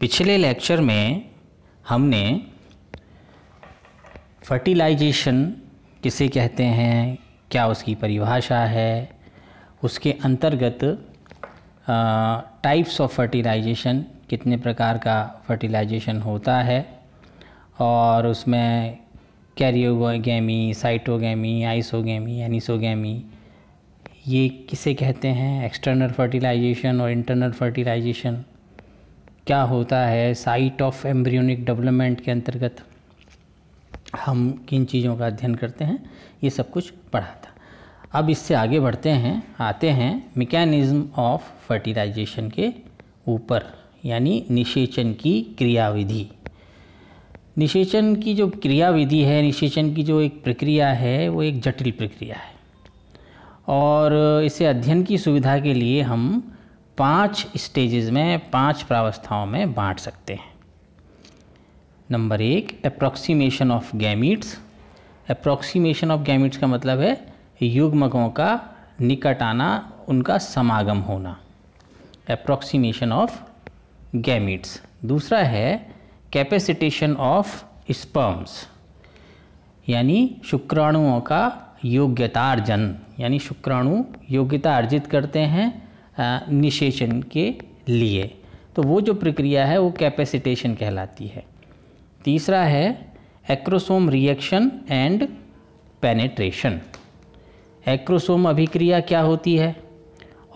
पिछले लेक्चर में हमने फर्टिलाइजेशन किसे कहते हैं क्या उसकी परिभाषा है उसके अंतर्गत टाइप्स ऑफ फर्टिलाइजेशन कितने प्रकार का फर्टिलाइजेशन होता है और उसमें कैरियोगेमी साइटोगेमी आइसोगेमी एनिसोगेमी ये किसे कहते हैं एक्सटर्नल फर्टिलाइजेशन और इंटरनल फर्टिलाइजेशन क्या होता है साइट ऑफ एम्ब्रियोनिक डेवलपमेंट के अंतर्गत हम किन चीज़ों का अध्ययन करते हैं ये सब कुछ पढ़ा था अब इससे आगे बढ़ते हैं आते हैं मेकेनिज़्म ऑफ फर्टिलाइजेशन के ऊपर यानी निषेचन की क्रियाविधि निषेचन की जो क्रियाविधि है निषेचन की जो एक प्रक्रिया है वो एक जटिल प्रक्रिया है और इसे अध्ययन की सुविधा के लिए हम पांच स्टेजेस में पांच प्रावस्थाओं में बांट सकते हैं नंबर एक approximation of gametes approximation of gametes का मतलब है युग्मकों का निकट आना उनका समागम होना अप्रॉक्सीमेशन ऑफ गैमिट्स दूसरा है कैपेसिटेशन ऑफ स्पर्म्स यानी शुक्राणुओं का योग्यतार्जन यानी शुक्राणु योग्यता अर्जित करते हैं निषेचन के लिए तो वो जो प्रक्रिया है वो कैपेसिटेशन कहलाती है तीसरा है acrosome reaction and penetration acrosome अभिक्रिया क्या होती है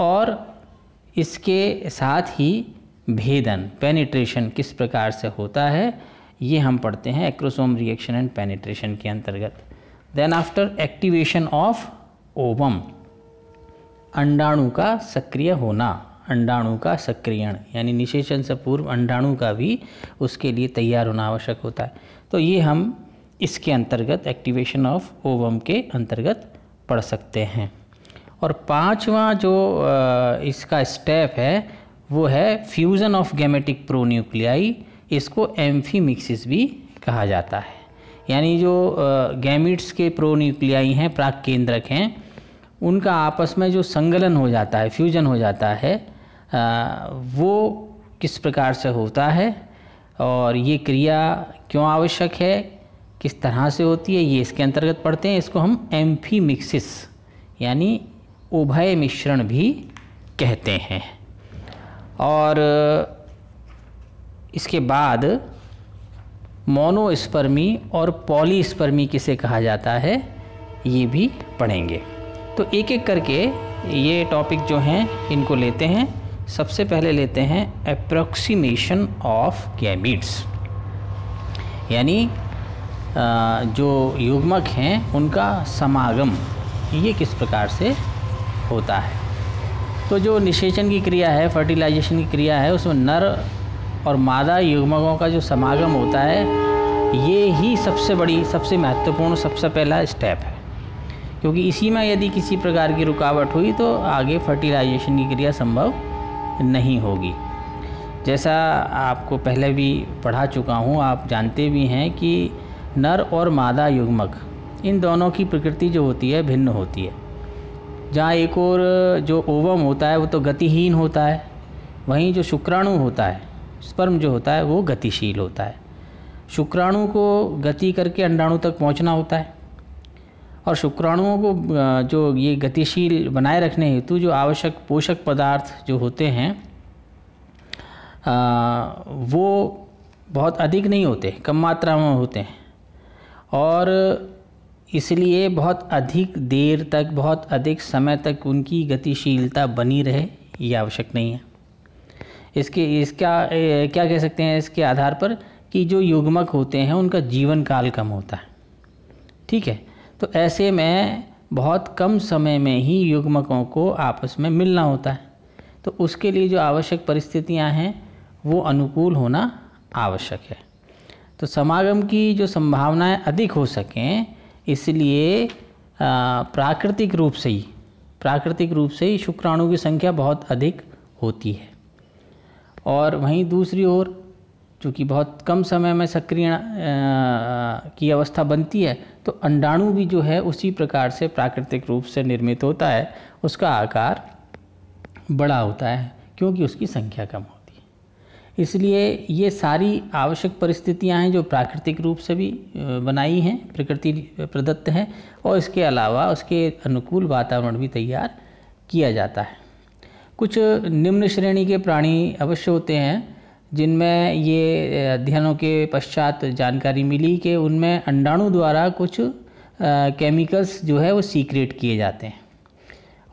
और इसके साथ ही भेदन पेनिट्रेशन किस प्रकार से होता है ये हम पढ़ते हैं एक्रोसोम रिएक्शन एंड पेनिट्रेशन के अंतर्गत then after activation of ovum अंडाणु का सक्रिय होना अंडाणु का सक्रियण यानी निषेचन से पूर्व अंडाणु का भी उसके लिए तैयार होना आवश्यक होता है तो ये हम इसके अंतर्गत एक्टिवेशन ऑफ ओवम के अंतर्गत पढ़ सकते हैं और पांचवा जो इसका स्टेप है वो है फ्यूज़न ऑफ गेमेटिक प्रोन्यूक्लियाई इसको एम्फीमिक्सिस भी कहा जाता है यानी जो गैमिट्स के प्रोन्यूक्लियाई हैं प्राक केंद्रक हैं उनका आपस में जो संगलन हो जाता है फ्यूजन हो जाता है वो किस प्रकार से होता है और ये क्रिया क्यों आवश्यक है किस तरह से होती है ये इसके अंतर्गत पढ़ते हैं इसको हम एम्फी मिक्सिस यानी उभय मिश्रण भी कहते हैं और इसके बाद मोनोस्पर्मी और पॉलीस्पर्मी किसे कहा जाता है ये भी पढ़ेंगे तो एक एक करके ये टॉपिक जो हैं इनको लेते हैं सबसे पहले लेते हैं अप्रोक्सीमेशन ऑफ गैमिट्स यानी जो युग्मक हैं उनका समागम ये किस प्रकार से होता है तो जो निषेचन की क्रिया है फर्टिलाइजेशन की क्रिया है उसमें नर और मादा युगमगों का जो समागम होता है ये ही सबसे बड़ी सबसे महत्वपूर्ण सबसे पहला स्टेप है क्योंकि इसी में यदि किसी प्रकार की रुकावट हुई तो आगे फर्टिलाइजेशन की क्रिया संभव नहीं होगी जैसा आपको पहले भी पढ़ा चुका हूँ आप जानते भी हैं कि नर और मादा युग्मक इन दोनों की प्रकृति जो होती है भिन्न होती है जहाँ एक और जो ओवम होता है वो तो गतिहीन होता है वहीं जो शुक्राणु होता है स्पर्म जो होता है वो गतिशील होता है शुक्राणु को गति करके अंडाणु तक पहुंचना होता है और शुक्राणुओं को जो ये गतिशील बनाए रखने हेतु जो आवश्यक पोषक पदार्थ जो होते हैं आ, वो बहुत अधिक नहीं होते कम मात्रा में होते हैं और इसलिए बहुत अधिक देर तक बहुत अधिक समय तक उनकी गतिशीलता बनी रहे ये आवश्यक नहीं है इसके इसका क्या कह सकते हैं इसके आधार पर कि जो युग्मक होते हैं उनका जीवन काल कम होता है ठीक है तो ऐसे में बहुत कम समय में ही युग्मकों को आपस में मिलना होता है तो उसके लिए जो आवश्यक परिस्थितियां हैं वो अनुकूल होना आवश्यक है तो समागम की जो संभावनाएं अधिक हो सकें इसलिए प्राकृतिक रूप से ही प्राकृतिक रूप से ही शुक्राणु की संख्या बहुत अधिक होती है और वहीं दूसरी ओर चूँकि बहुत कम समय में सक्रिय की अवस्था बनती है तो अंडाणु भी जो है उसी प्रकार से प्राकृतिक रूप से निर्मित होता है उसका आकार बड़ा होता है क्योंकि उसकी संख्या कम होती है इसलिए ये सारी आवश्यक परिस्थितियां हैं जो प्राकृतिक रूप से भी बनाई हैं प्रकृति प्रदत्त हैं और इसके अलावा उसके अनुकूल वातावरण भी तैयार किया जाता है कुछ निम्न श्रेणी के प्राणी अवश्य होते हैं जिनमें ये अध्ययनों के पश्चात जानकारी मिली कि उनमें अंडाणु द्वारा कुछ केमिकल्स जो है वो सीक्रेट किए जाते हैं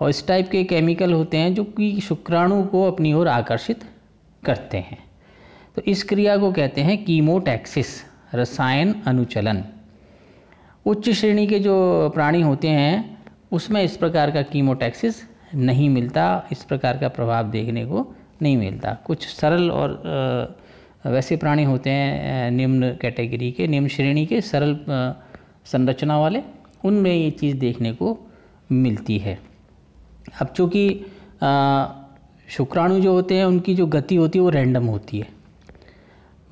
और इस टाइप के केमिकल होते हैं जो कि शुक्राणु को अपनी ओर आकर्षित करते हैं तो इस क्रिया को कहते हैं कीमोटैक्सिस रसायन अनुचलन उच्च श्रेणी के जो प्राणी होते हैं उसमें इस प्रकार का कीमोटैक्सिस नहीं मिलता इस प्रकार का प्रभाव देखने को नहीं मिलता कुछ सरल और वैसे प्राणी होते हैं निम्न कैटेगरी के निम्न श्रेणी के सरल संरचना वाले उनमें ये चीज़ देखने को मिलती है अब चूँकि शुक्राणु जो होते हैं उनकी जो गति होती है वो रैंडम होती है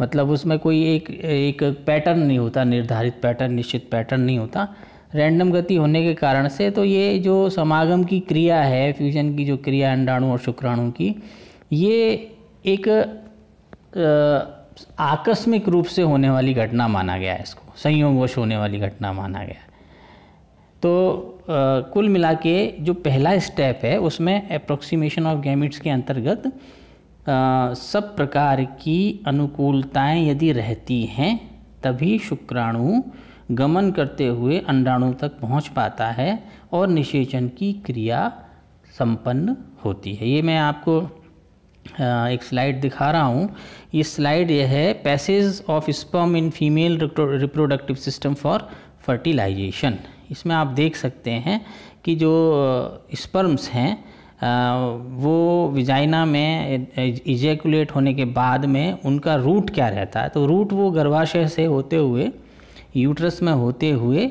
मतलब उसमें कोई एक एक पैटर्न नहीं होता निर्धारित पैटर्न निश्चित पैटर्न नहीं होता रैंडम गति होने के कारण से तो ये जो समागम की क्रिया है फ्यूजन की जो क्रिया अंडाणु और शुक्राणु की ये एक आकस्मिक रूप से होने वाली घटना माना गया है इसको संयोगवश होने वाली घटना माना गया तो आ, कुल मिला के जो पहला स्टेप है उसमें अप्रोक्सीमेशन ऑफ गैमिट्स के अंतर्गत आ, सब प्रकार की अनुकूलताएं यदि रहती हैं तभी शुक्राणु गमन करते हुए अंडाणु तक पहुंच पाता है और निषेचन की क्रिया संपन्न होती है ये मैं आपको एक स्लाइड दिखा रहा हूँ ये स्लाइड यह है passage of sperm in female reproductive system for fertilization इसमें आप देख सकते हैं कि जो स्पर्म्स हैं वो विजाइना में इजेकुलेट होने के बाद में उनका रूट क्या रहता है तो रूट वो गर्भाशय से होते हुए यूट्रस में होते हुए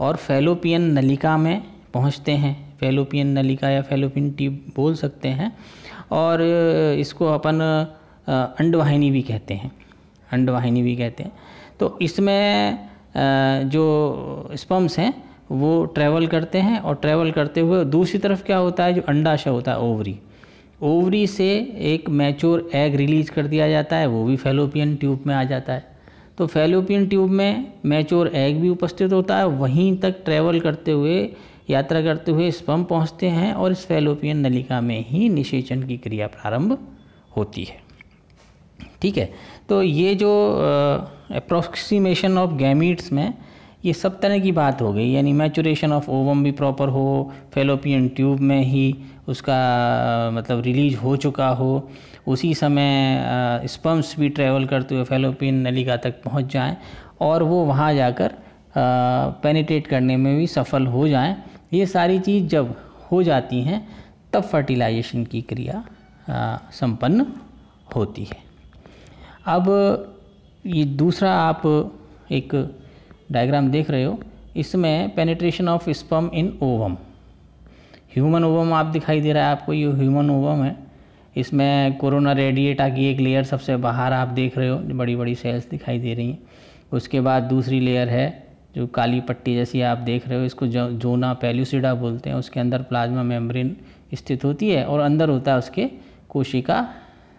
और फेलोपियन नलिका में पहुंचते हैं फेलोपियन नलिका या फेलोपियन ट्यूब बोल सकते हैं और इसको अपन अंडवाहिनी भी कहते हैं अंडवाहिनी भी कहते हैं तो इसमें जो स्पम्स हैं वो ट्रैवल करते हैं और ट्रैवल करते हुए दूसरी तरफ क्या होता है जो अंडाशय होता है ओवरी ओवरी से एक मैच्योर एग रिलीज कर दिया जाता है वो भी फेलोपियन ट्यूब में आ जाता है तो फैलोपियन ट्यूब में मैच्योर एग भी उपस्थित होता है वहीं तक ट्रैवल करते हुए यात्रा करते हुए स्पम पहुंचते हैं और इस फैलोपियन नलिका में ही निषेचन की क्रिया प्रारंभ होती है ठीक है तो ये जो अप्रोक्सीमेशन ऑफ गैमीट्स में ये सब तरह की बात हो गई यानी मैचुरेशन ऑफ ओवम भी प्रॉपर हो फेलोपियन ट्यूब में ही उसका मतलब रिलीज हो चुका हो उसी समय स्पम्स भी ट्रेवल करते हुए फेलोपियन नलिका तक पहुंच जाएं और वो वहाँ जाकर पेनिट्रेट करने में भी सफल हो जाएं ये सारी चीज़ जब हो जाती हैं तब फर्टिलाइजेशन की क्रिया संपन्न होती है अब ये दूसरा आप एक डायग्राम देख रहे हो इसमें penetration of sperm in ovum human ovum आप दिखाई दे रहा है आपको ये ह्यूमन ओवम है इसमें कोरोना रेडिएटा की एक लेयर सबसे बाहर आप देख रहे हो बड़ी बड़ी सेल्स दिखाई दे रही हैं उसके बाद दूसरी लेयर है जो काली पट्टी जैसी आप देख रहे हो इसको जो, जोना पेल्यूसिडा बोलते हैं उसके अंदर प्लाज्मा मेम्ब्रेन स्थित होती है और अंदर होता है उसके कोशिका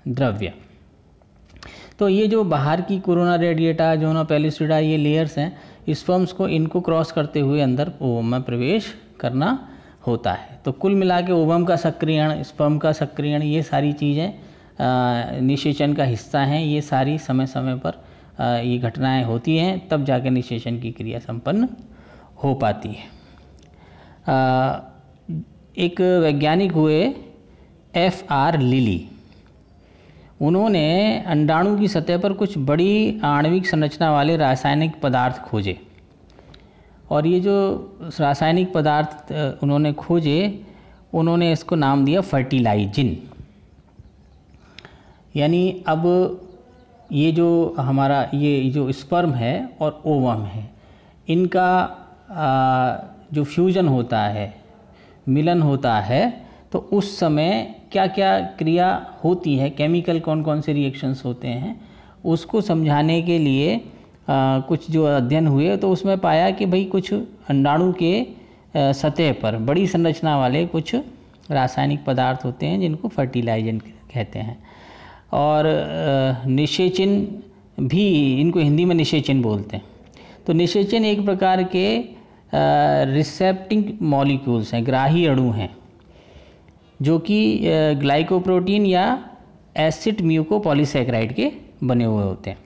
द्रव्य तो ये जो बाहर की कोरोना रेडिएटा जोना पेल्यूसिडा ये लेयर्स हैं स्पर्म्स को इनको क्रॉस करते हुए अंदर ओवम में प्रवेश करना होता है तो कुल मिला के ओवम का सक्रियण स्पर्म का सक्रियण ये सारी चीज़ें निषेचन का हिस्सा हैं ये सारी समय समय पर ये घटनाएं होती हैं तब जाके निषेचन की क्रिया संपन्न हो पाती है एक वैज्ञानिक हुए एफ आर लिली उन्होंने अंडाणु की सतह पर कुछ बड़ी आणविक संरचना वाले रासायनिक पदार्थ खोजे और ये जो रासायनिक पदार्थ उन्होंने खोजे उन्होंने इसको नाम दिया फर्टिलाइजिन यानी अब ये जो हमारा ये जो स्पर्म है और ओवम है इनका जो फ्यूज़न होता है मिलन होता है तो उस समय क्या क्या क्रिया होती है केमिकल कौन कौन से रिएक्शंस होते हैं उसको समझाने के लिए आ, कुछ जो अध्ययन हुए तो उसमें पाया कि भाई कुछ अंडाणु के सतह पर बड़ी संरचना वाले कुछ रासायनिक पदार्थ होते हैं जिनको फर्टिलाइजेंट कहते हैं और निषेचिन भी इनको हिंदी में निषेचिन बोलते हैं तो निषेचिन एक प्रकार के रिसेप्टिंग मॉलिक्यूल्स हैं ग्राही अणु हैं जो कि ग्लाइकोप्रोटीन या एसिड म्यूकोपॉलीसेक्राइड के बने हुए होते हैं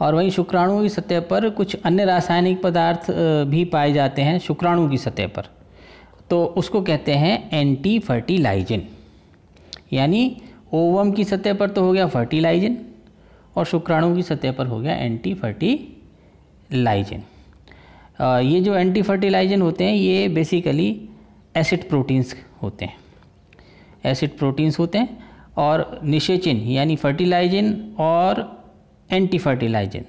और वहीं शुक्राणु की सतह पर कुछ अन्य रासायनिक पदार्थ भी पाए जाते हैं शुक्राणु की सतह पर तो उसको कहते हैं एंटी फर्टिलाइजन यानी ओवम की सतह पर तो हो गया फर्टिलाइजन और शुक्राणु की सतह पर हो गया एंटी फर्टिलाइजन ये जो एंटी फर्टिलाइजन होते हैं ये बेसिकली एसिड प्रोटीन्स होते हैं एसिड प्रोटीन्स होते हैं और निशेचिन यानी फर्टिलाइजिन और एंटी फर्टिलाइजिन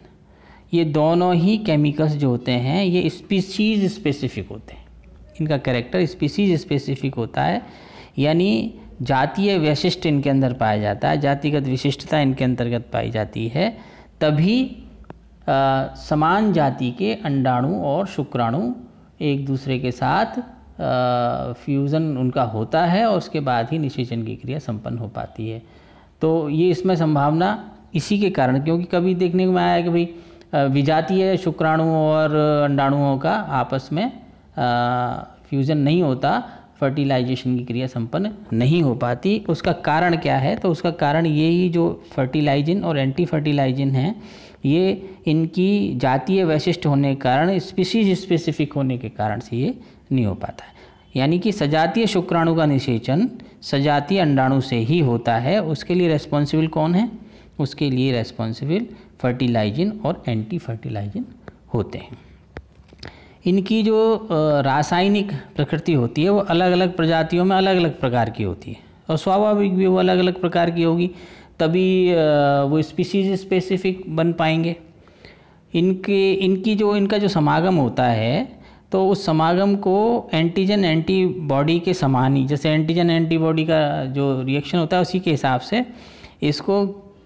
ये दोनों ही केमिकल्स जो होते हैं ये स्पीसीज स्पेसिफिक होते हैं इनका कैरेक्टर स्पीसीज स्पेसिफिक होता है यानी जातीय वैशिष्ट इनके अंदर पाया जाता है जातिगत विशिष्टता इनके अंतर्गत पाई जाती है तभी आ, समान जाति के अंडाणु और शुक्राणु एक दूसरे के साथ फ्यूज़न उनका होता है और उसके बाद ही निषेचन की क्रिया संपन्न हो पाती है तो ये इसमें संभावना इसी के कारण क्योंकि कभी देखने में आया कि भाई विजातीय शुक्राणुओं और अंडाणुओं का आपस में फ्यूज़न नहीं होता फर्टिलाइजेशन की क्रिया संपन्न नहीं हो पाती उसका कारण क्या है तो उसका कारण यही जो फर्टिलाइजिन और एंटी फर्टिलाइजिन है ये इनकी जातीय वैशिष्ट होने के कारण स्पीसीज स्पेसिफिक होने के कारण से ये नहीं हो पाता है यानी कि सजातीय शुक्राणु का निषेचन सजातीय अंडाणु से ही होता है उसके लिए रेस्पॉन्सिबल कौन है उसके लिए रेस्पॉन्सिबल फर्टिलाइजिन और एंटी फर्टिलाइजिन होते हैं इनकी जो रासायनिक प्रकृति होती है वो अलग अलग प्रजातियों में अलग अलग प्रकार की होती है और स्वाभाविक भी वो अलग अलग प्रकार की होगी तभी वो स्पीसीज स्पेसिफिक बन पाएंगे इनके इनकी जो इनका जो समागम होता है तो उस समागम को एंटीजन एंटीबॉडी के समान ही जैसे एंटीजन एंटीबॉडी का जो रिएक्शन होता है उसी के हिसाब से इसको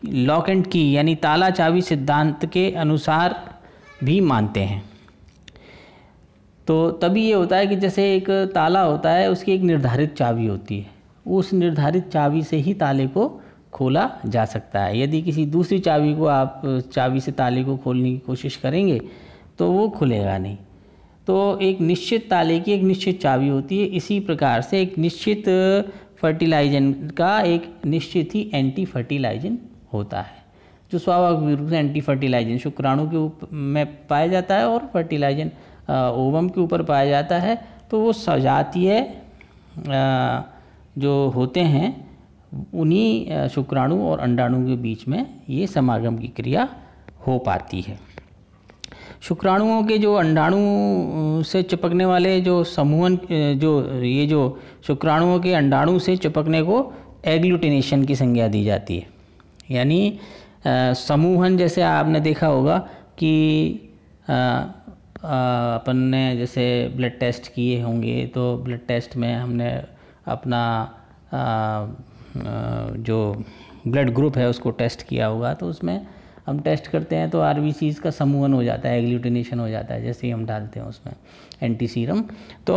लॉक एंड की यानी ताला चाबी सिद्धांत के अनुसार भी मानते हैं तो तभी ये होता है कि जैसे एक ताला होता है उसकी एक निर्धारित चाबी होती है उस निर्धारित चाबी से ही ताले को खोला जा सकता है यदि किसी दूसरी चाबी को आप चाबी से ताले को खोलने की कोशिश करेंगे तो वो खुलेगा नहीं तो एक निश्चित ताले की एक निश्चित चाबी होती है इसी प्रकार से एक निश्चित फर्टिलाइजन का एक निश्चित ही एंटी फर्टिलाइजन होता है जो स्वाभाविक रूप से एंटी फर्टिलाइजन शुक्राणु के ऊपर में पाया जाता है और फर्टिलाइजन ओवम के ऊपर पाया जाता है तो वो सजातीय जो होते हैं उन्हीं शुक्राणु और अंडाणु के बीच में ये समागम की क्रिया हो पाती है शुक्राणुओं के जो अंडाणु से चिपकने वाले जो समूहन जो ये जो शुक्राणुओं के अंडाणु से चिपकने को एग्लुटिनेशन की संज्ञा दी जाती है यानी समूहन जैसे आपने देखा होगा कि अपन ने जैसे ब्लड टेस्ट किए होंगे तो ब्लड टेस्ट में हमने अपना आ, जो ब्लड ग्रुप है उसको टेस्ट किया होगा तो उसमें हम टेस्ट करते हैं तो आर का समूहन हो जाता है एग्लूटिनेशन हो जाता है जैसे ही हम डालते हैं उसमें एंटी सीरम तो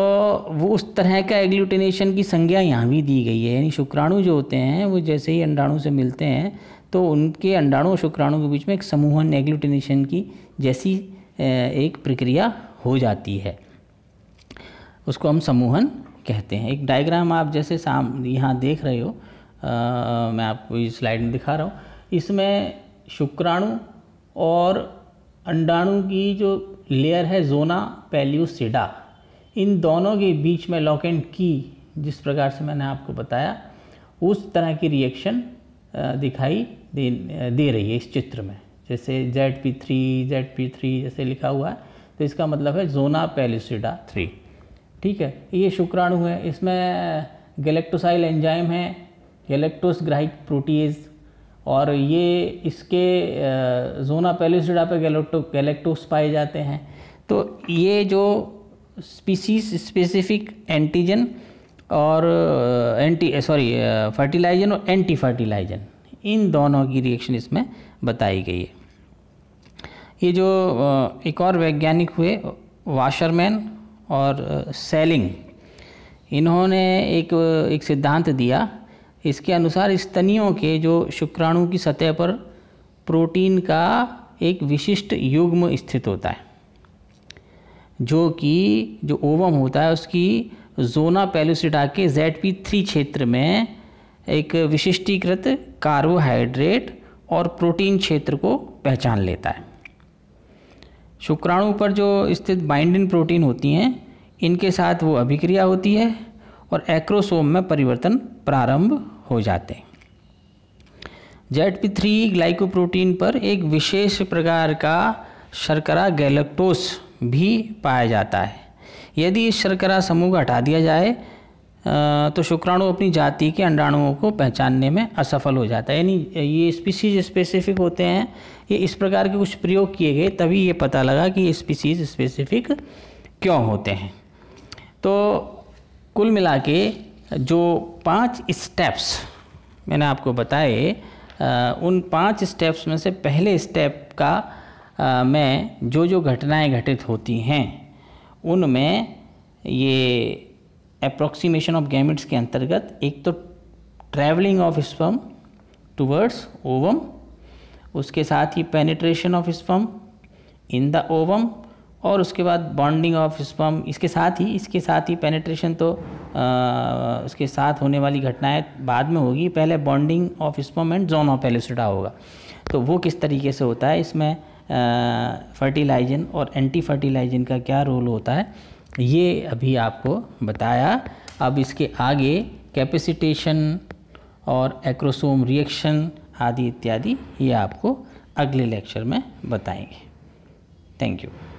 वो उस तरह का एग्लूटिनेशन की संज्ञा यहाँ भी दी गई है यानी शुक्राणु जो होते हैं वो जैसे ही अंडाणु से मिलते हैं तो उनके अंडाणु और शुक्राणु के बीच में एक समूहन एग्लूटिनेशन की जैसी एक प्रक्रिया हो जाती है उसको हम समूहन कहते हैं एक डायग्राम आप जैसे साम यहाँ देख रहे हो मैं आपको इस स्लाइड में दिखा रहा हूँ इसमें शुक्राणु और अंडाणु की जो लेयर है जोना पेल्यूसिडा इन दोनों के बीच में लॉक एंड की जिस प्रकार से मैंने आपको बताया उस तरह की रिएक्शन दिखाई दे दे रही है इस चित्र में जैसे Z P three Z P three जैसे लिखा हुआ है तो इसका मतलब है जोना पेल्यूसिडा थ्री ठीक है ये शुक्राणु है इसमें गैलेक्टोसाइल एंजाइम है गैलेक्टोस ग्राहिक प्रोटीज और ये इसके जोना पेलिसडा पर गैलेक्टो गैलेक्टोस पाए जाते हैं तो ये जो स्पीसीज स्पेसिफिक एंटीजन और एंटी सॉरी फर्टिलाइजन और एंटी फर्टिलाइजन इन दोनों की रिएक्शन इसमें बताई गई है ये जो एक और वैज्ञानिक हुए वाशरमैन और सेलिंग इन्होंने एक एक सिद्धांत दिया इसके अनुसार स्तनियों के जो शुक्राणु की सतह पर प्रोटीन का एक विशिष्ट युग्म स्थित होता है जो कि जो ओवम होता है उसकी जोना पेलोसिटा के जेड पी थ्री क्षेत्र में एक विशिष्टीकृत कार्बोहाइड्रेट और प्रोटीन क्षेत्र को पहचान लेता है शुक्राणु पर जो स्थित बाइंडिंग प्रोटीन होती हैं इनके साथ वो अभिक्रिया होती है और एक्रोसोम में परिवर्तन प्रारंभ हो जाते हैं जेड पी थ्री ग्लाइकोप्रोटीन पर एक विशेष प्रकार का शर्करा गैलेक्टोस भी पाया जाता है यदि इस शर्करा समूह को हटा दिया जाए तो शुक्राणु अपनी जाति के अंडाणुओं को पहचानने में असफल हो जाता है यानी ये स्पीसीज स्पेसिफिक होते हैं ये इस प्रकार के कुछ प्रयोग किए गए तभी ये पता लगा कि ये स्पीसीज स्पेसिफिक क्यों होते हैं तो कुल मिला के जो पांच स्टेप्स मैंने आपको बताए उन पांच स्टेप्स में से पहले स्टेप का मैं में जो जो घटनाएं घटित होती हैं उनमें ये अप्रोक्सीमेशन ऑफ गैमिट्स के अंतर्गत एक तो travelling of sperm towards ovum उसके साथ ही penetration of sperm in the ovum और उसके बाद बॉन्डिंग ऑफ स्पम इसके साथ ही इसके साथ ही पेनेट्रेशन तो आ, उसके साथ होने वाली घटनाएं बाद में होगी पहले bonding of sperm and zone of elicita होगा तो वो किस तरीके से होता है इसमें फर्टिलाइजन और एंटी फर्टिलाइजन का क्या रोल होता है ये अभी आपको बताया अब इसके आगे कैपेसिटेशन और एक्रोसोम रिएक्शन आदि इत्यादि ये आपको अगले लेक्चर में बताएंगे थैंक यू